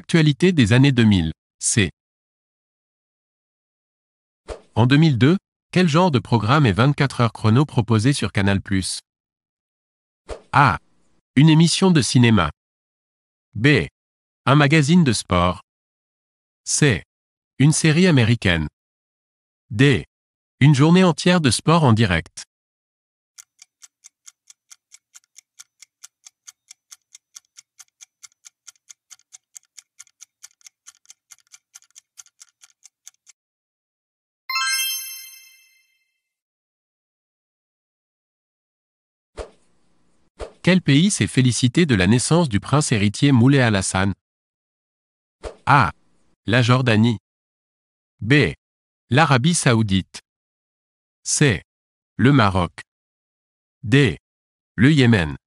Actualité des années 2000. C. En 2002, quel genre de programme est 24 heures chrono proposé sur Canal ⁇ A. Une émission de cinéma. B. Un magazine de sport. C. Une série américaine. D. Une journée entière de sport en direct. Quel pays s'est félicité de la naissance du prince héritier Moulay Al-Hassan A. La Jordanie. B. L'Arabie saoudite. C. Le Maroc. D. Le Yémen.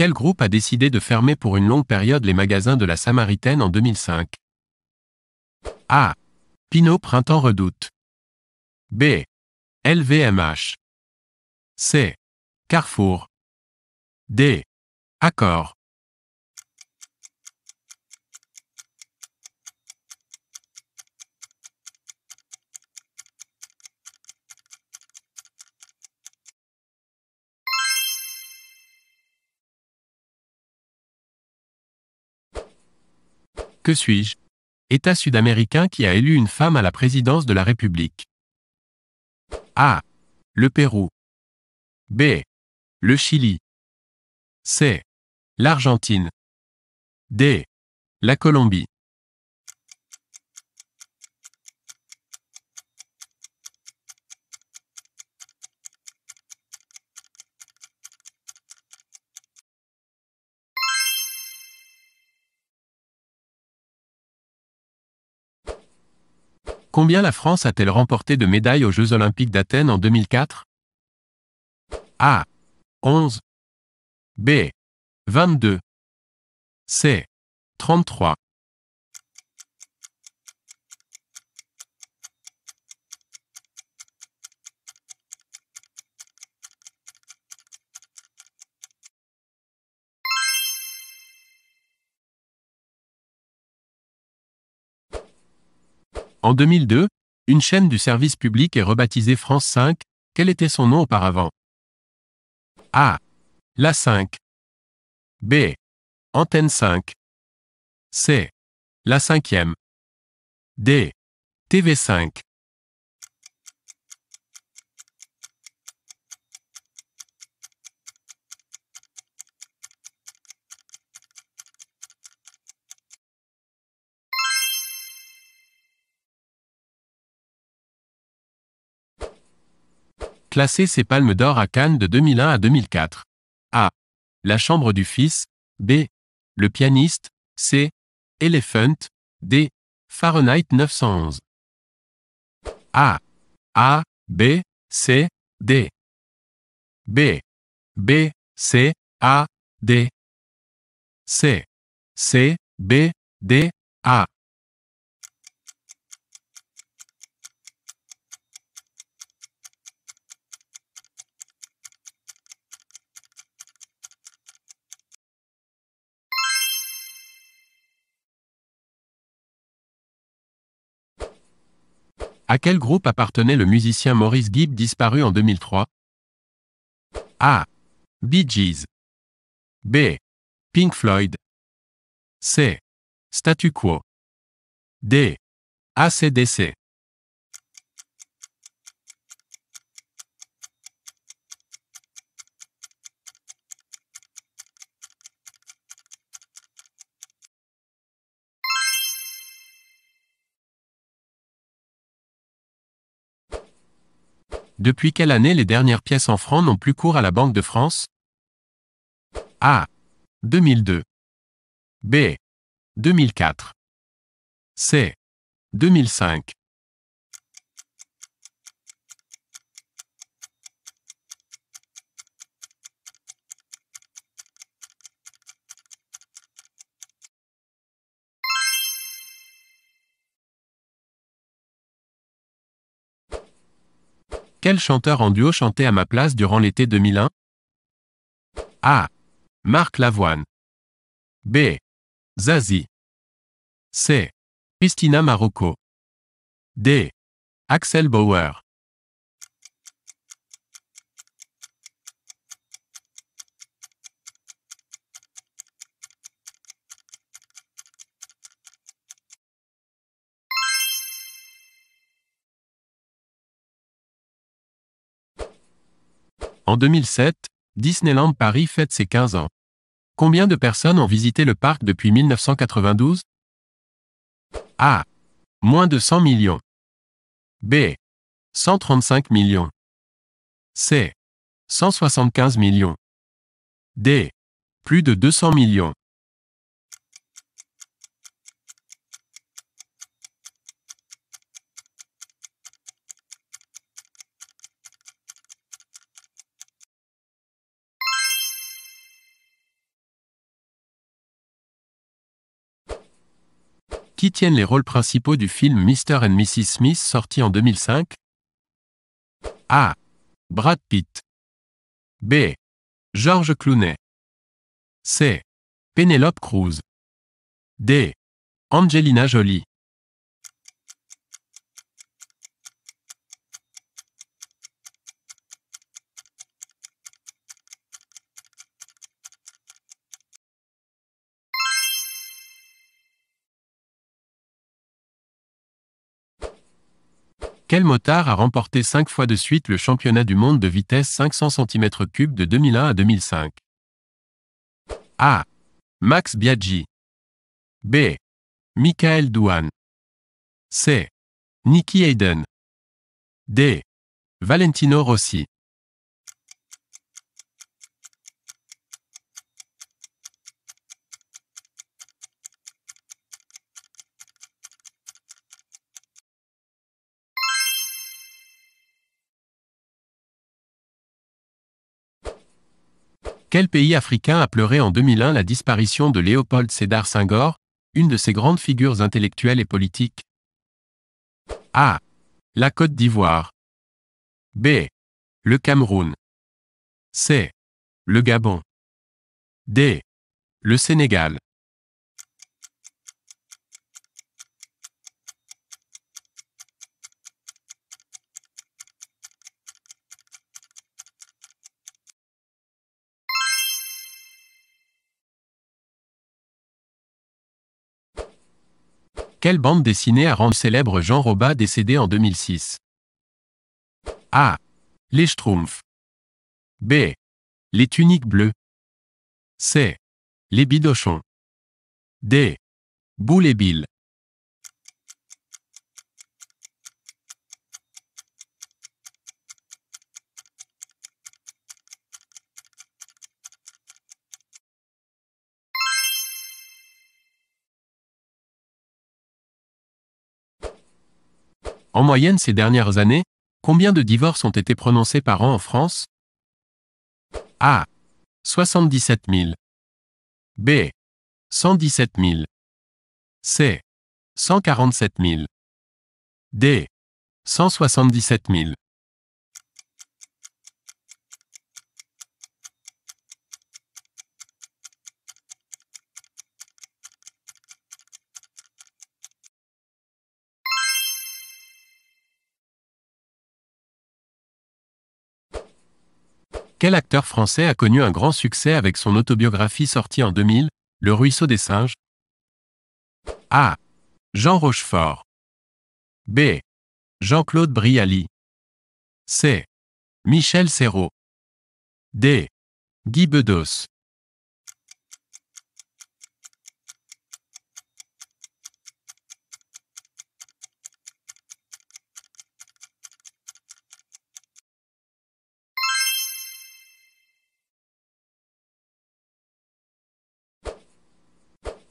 Quel groupe a décidé de fermer pour une longue période les magasins de la Samaritaine en 2005 A. Pinot Printemps Redoute. B. LVMH. C. Carrefour. D. Accord. Que suis-je État sud-américain qui a élu une femme à la présidence de la République. A. Le Pérou. B. Le Chili. C. L'Argentine. D. La Colombie. Combien la France a-t-elle remporté de médailles aux Jeux olympiques d'Athènes en 2004 A. 11 B. 22 C. 33 En 2002, une chaîne du service public est rebaptisée France 5, quel était son nom auparavant A. La 5. B. Antenne 5. C. La 5e. D. TV5. Classer ces palmes d'or à Cannes de 2001 à 2004. A. La chambre du fils. B. Le pianiste. C. Elephant. D. Fahrenheit 911. A. A. B. C. D. B. B. C. A. D. C. C. B. D. A. À quel groupe appartenait le musicien Maurice Gibb disparu en 2003 A. Bee Gees. B. Pink Floyd. C. Statu Quo. D. ACDC. Depuis quelle année les dernières pièces en francs n'ont plus cours à la Banque de France A. 2002. B. 2004. C. 2005. Quel chanteur en duo chantait à ma place durant l'été 2001 A. Marc Lavoine. B. Zazie. C. Christina Marocco. D. Axel Bauer. En 2007, Disneyland Paris fête ses 15 ans. Combien de personnes ont visité le parc depuis 1992 A. Moins de 100 millions. B. 135 millions. C. 175 millions. D. Plus de 200 millions. Qui tiennent les rôles principaux du film Mr. and Mrs. Smith sorti en 2005 A. Brad Pitt. B. George Clooney. C. Penelope Cruz. D. Angelina Jolie. Quel motard a remporté cinq fois de suite le championnat du monde de vitesse 500 cm3 de 2001 à 2005 A. Max Biaggi. B. Michael Douan C. Nicky Hayden. D. Valentino Rossi. Quel pays africain a pleuré en 2001 la disparition de Léopold Sédar Senghor, une de ses grandes figures intellectuelles et politiques A. La Côte d'Ivoire. B. Le Cameroun. C. Le Gabon. D. Le Sénégal. Quelle bande dessinée a rendu célèbre Jean Roba décédé en 2006 A. Les Schtroumpfs. B. Les tuniques bleues. C. Les bidochons. D. Boule et Bill. En moyenne ces dernières années, combien de divorces ont été prononcés par an en France A. 77 000. B. 117 000. C. 147 000. D. 177 000. Quel acteur français a connu un grand succès avec son autobiographie sortie en 2000, Le ruisseau des singes A. Jean Rochefort. B. Jean-Claude Brialy. C. Michel Serrault. D. Guy Bedos.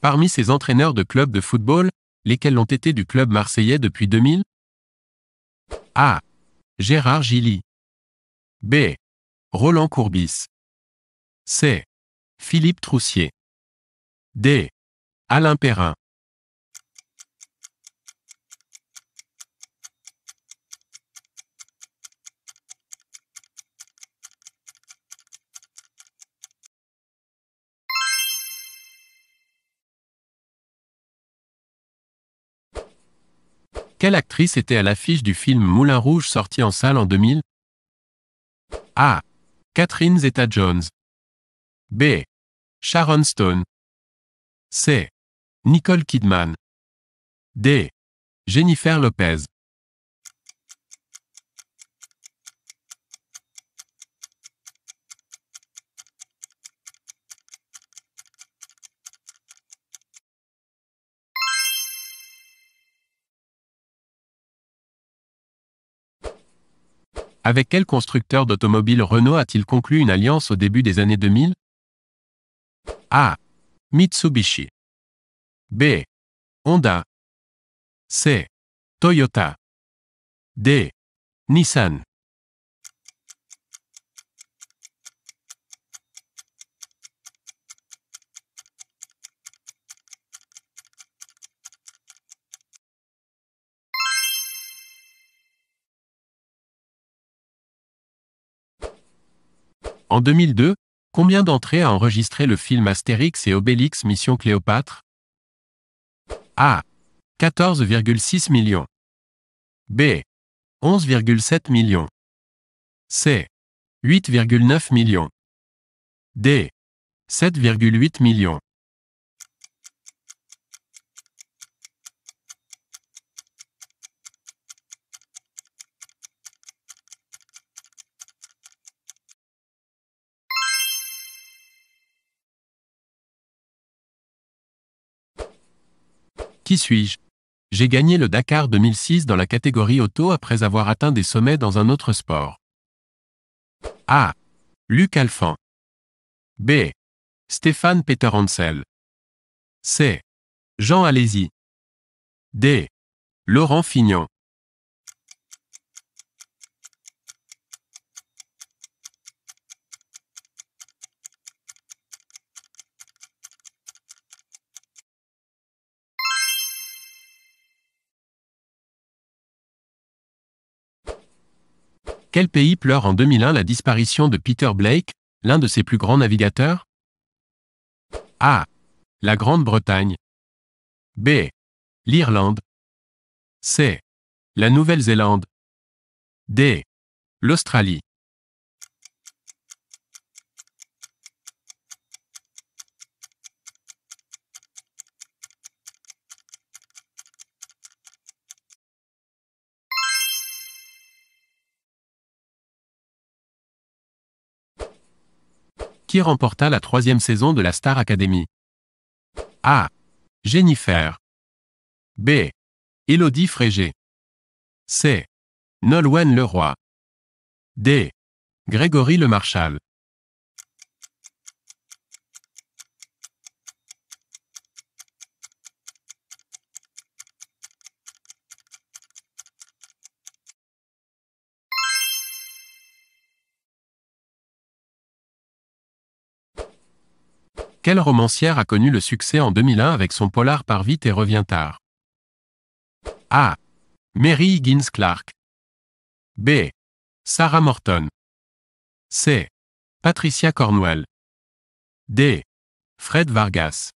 Parmi ces entraîneurs de clubs de football, lesquels ont été du club marseillais depuis 2000 A. Gérard Gilly. B. Roland Courbis. C. Philippe Troussier. D. Alain Perrin. Quelle actrice était à l'affiche du film Moulin Rouge sorti en salle en 2000 A. Catherine Zeta-Jones. B. Sharon Stone. C. Nicole Kidman. D. Jennifer Lopez. Avec quel constructeur d'automobile Renault a-t-il conclu une alliance au début des années 2000 A. Mitsubishi. B. Honda. C. Toyota. D. Nissan. En 2002, combien d'entrées a enregistré le film Astérix et Obélix Mission Cléopâtre A. 14,6 millions. B. 11,7 millions. C. 8,9 millions. D. 7,8 millions. Qui suis-je J'ai gagné le Dakar 2006 dans la catégorie auto après avoir atteint des sommets dans un autre sport. A. Luc Alphand. B. Stéphane Peter Hansel. C. Jean Alési. D. Laurent Fignon. Quel pays pleure en 2001 la disparition de Peter Blake, l'un de ses plus grands navigateurs A. La Grande-Bretagne. B. L'Irlande. C. La Nouvelle-Zélande. D. L'Australie. qui remporta la troisième saison de la Star Academy. A. Jennifer. B. Elodie Frégé. C. Nolwenn Leroy. D. Grégory Lemarchal. Quelle romancière a connu le succès en 2001 avec son polar Par vite et revient tard A. Mary Higgins Clark. B. Sarah Morton. C. Patricia Cornwell. D. Fred Vargas.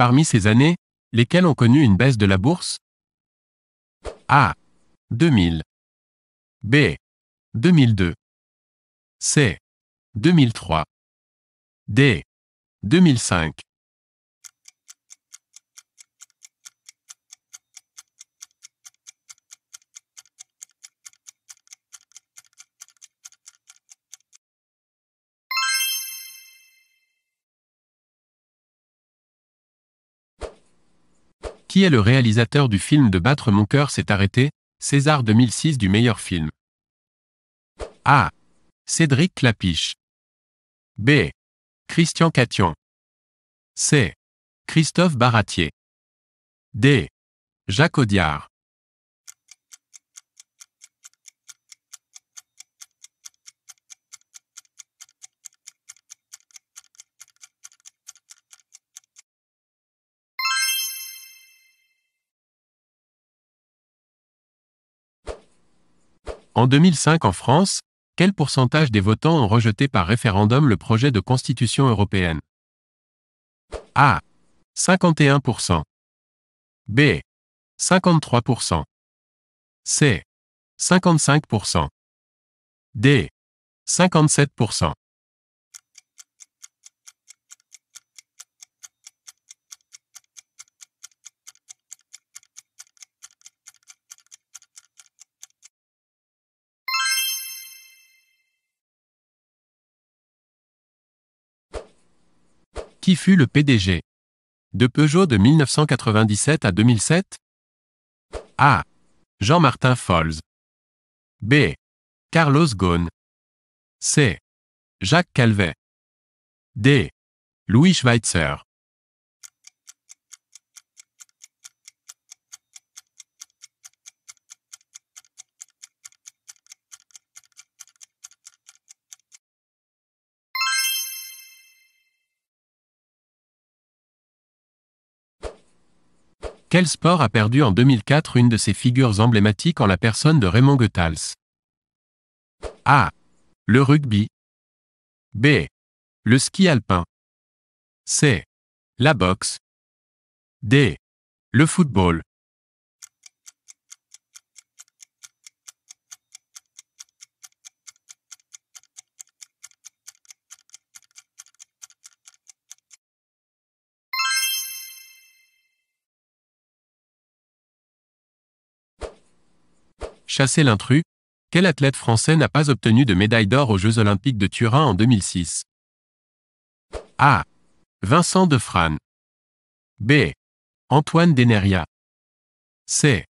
parmi ces années, lesquelles ont connu une baisse de la bourse A. 2000 B. 2002 C. 2003 D. 2005 Qui est le réalisateur du film De battre mon cœur s'est arrêté, César 2006 du meilleur film A. Cédric Clapiche. B. Christian Cation. C. Christophe Baratier. D. Jacques Audiard. En 2005 en France, quel pourcentage des votants ont rejeté par référendum le projet de constitution européenne A. 51%. B. 53%. C. 55%. D. 57%. Qui fut le PDG de Peugeot de 1997 à 2007 A. Jean-Martin Folz. B. Carlos Ghosn. C. Jacques Calvet. D. Louis Schweitzer. Quel sport a perdu en 2004 une de ses figures emblématiques en la personne de Raymond Goethals A. Le rugby. B. Le ski alpin. C. La boxe. D. Le football. chasser l'intrus, quel athlète français n'a pas obtenu de médaille d'or aux Jeux olympiques de Turin en 2006 A. Vincent Defrane. B. Antoine Deneria. C.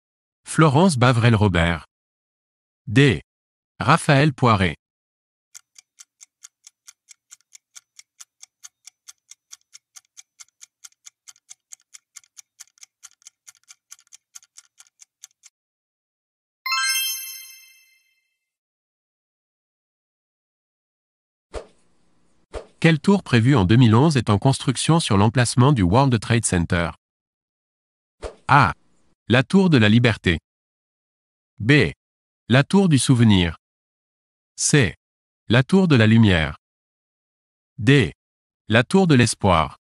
Florence Bavrel-Robert. D. Raphaël Poiret. Quelle tour prévue en 2011 est en construction sur l'emplacement du World Trade Center A. La tour de la liberté. B. La tour du souvenir. C. La tour de la lumière. D. La tour de l'espoir.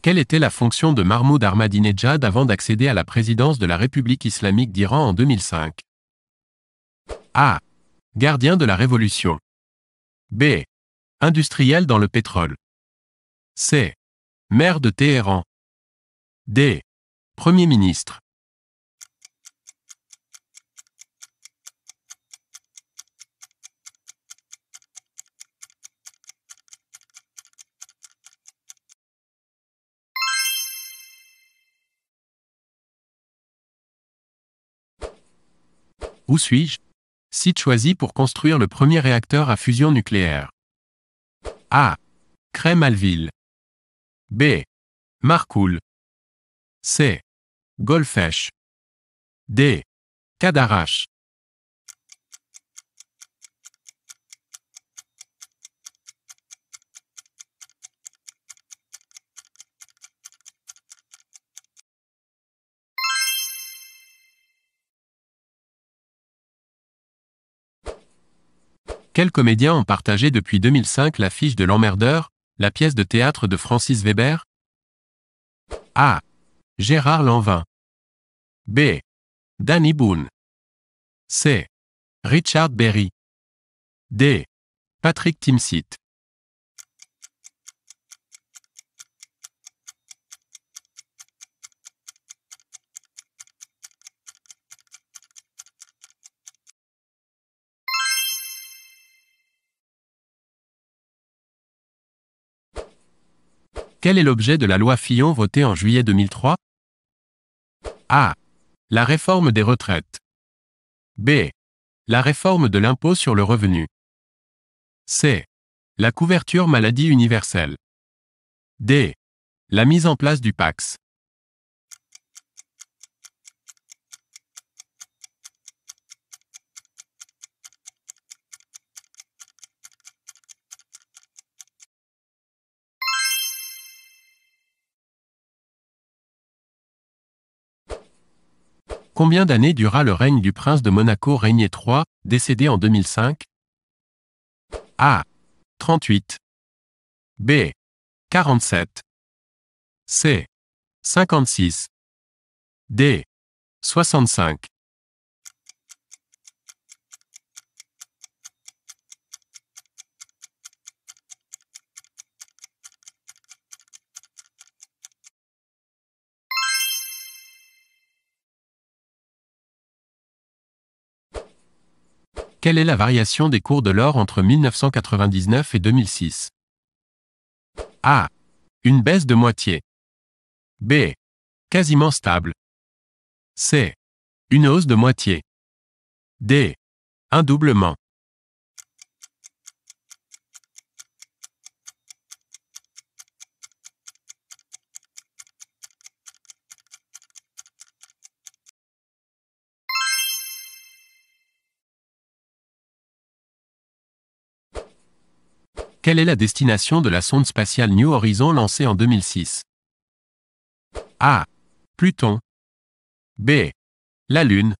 Quelle était la fonction de Mahmoud Ahmadinejad avant d'accéder à la présidence de la République islamique d'Iran en 2005 A. Gardien de la Révolution. B. Industriel dans le pétrole. C. Maire de Téhéran. D. Premier ministre. Où suis-je Site choisi pour construire le premier réacteur à fusion nucléaire. A. Crémalville. B. Marcoule. C. Golfech. D. Cadarache. Quels comédiens ont partagé depuis 2005 l'affiche de L'Emmerdeur, la pièce de théâtre de Francis Weber A. Gérard Lanvin. B. Danny Boone. C. Richard Berry. D. Patrick Timsit. Quel est l'objet de la loi Fillon votée en juillet 2003 A. La réforme des retraites. B. La réforme de l'impôt sur le revenu. C. La couverture maladie universelle. D. La mise en place du PAX. Combien d'années dura le règne du prince de Monaco régné III, décédé en 2005 A. 38 B. 47 C. 56 D. 65 Quelle est la variation des cours de l'or entre 1999 et 2006 A. Une baisse de moitié. B. Quasiment stable. C. Une hausse de moitié. D. Un doublement. Quelle est la destination de la sonde spatiale New Horizon lancée en 2006 A. Pluton. B. La Lune.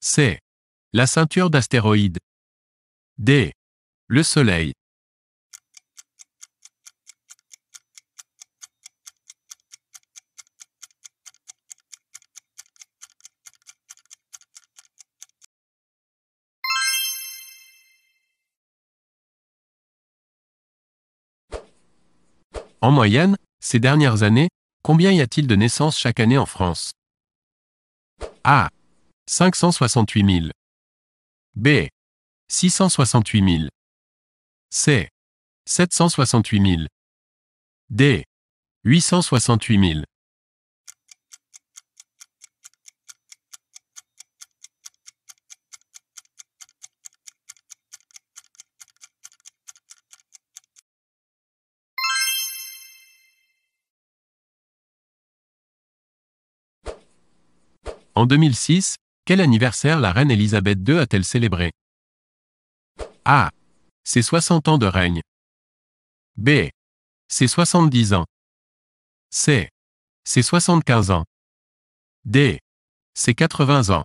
C. La ceinture d'astéroïdes. D. Le Soleil. En moyenne, ces dernières années, combien y a-t-il de naissances chaque année en France A. 568 000. B. 668 000. C. 768 000. D. 868 000. En 2006, quel anniversaire la reine Elisabeth II a-t-elle célébré A. Ses 60 ans de règne. B. Ses 70 ans. C. Ses 75 ans. D. Ses 80 ans.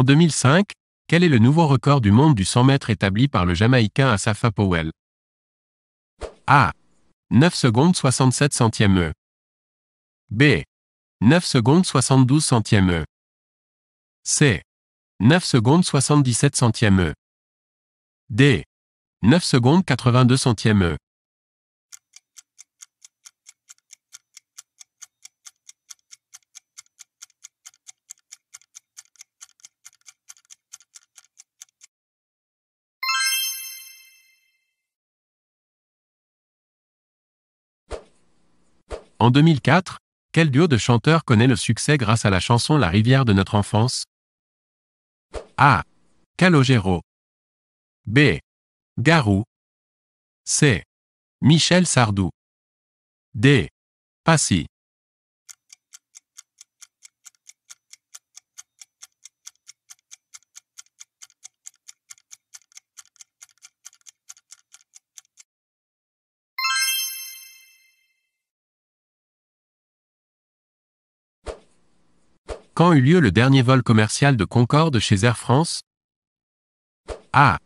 En 2005, quel est le nouveau record du monde du 100 mètres établi par le Jamaïcain Asafa Powell A. 9 secondes 67 centièmes E. B. 9 secondes 72 centièmes E. C. 9 secondes 77 centièmes E. D. 9 secondes 82 centièmes E. En 2004, quel duo de chanteurs connaît le succès grâce à la chanson La rivière de notre enfance A. Calogero. B. Garou. C. Michel Sardou. D. Passy. Quand eut lieu le dernier vol commercial de Concorde chez Air France A.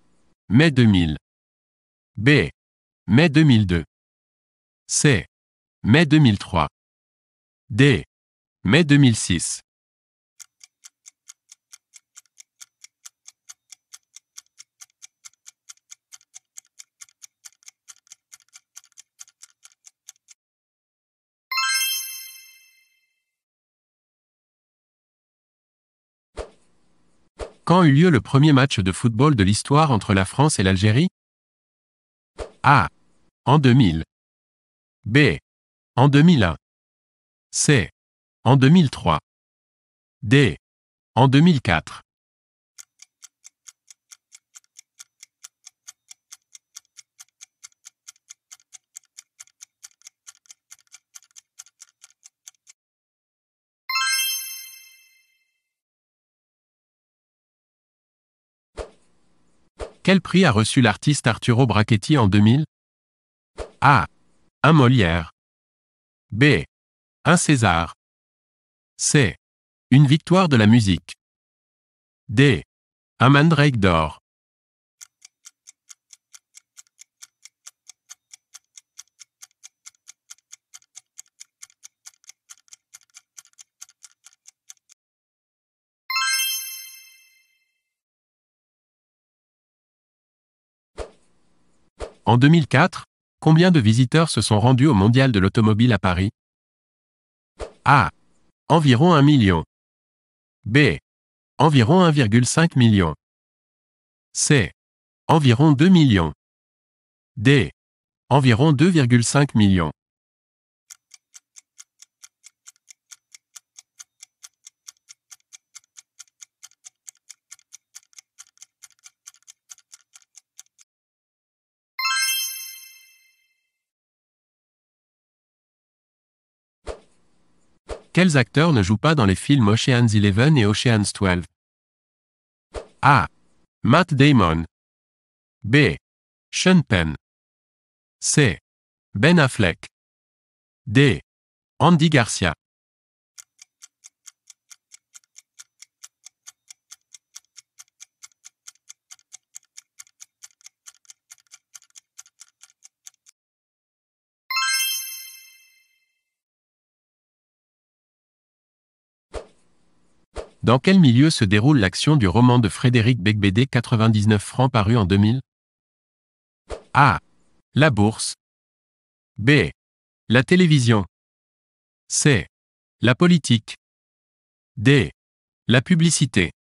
Mai 2000. B. Mai 2002. C. Mai 2003. D. Mai 2006. Quand eut lieu le premier match de football de l'histoire entre la France et l'Algérie A. En 2000. B. En 2001. C. En 2003. D. En 2004. Quel prix a reçu l'artiste Arturo Brachetti en 2000 A. Un Molière. B. Un César. C. Une victoire de la musique. D. Un Mandrake d'or. En 2004, combien de visiteurs se sont rendus au Mondial de l'automobile à Paris A. Environ 1 million. B. Environ 1,5 million. C. Environ 2 millions. D. Environ 2,5 millions. Quels acteurs ne jouent pas dans les films Ocean's 11 et Ocean's 12 A. Matt Damon. B. Sean Penn. C. Ben Affleck. D. Andy Garcia. Dans quel milieu se déroule l'action du roman de Frédéric Becbédé 99 francs paru en 2000 A. La bourse. B. La télévision. C. La politique. D. La publicité.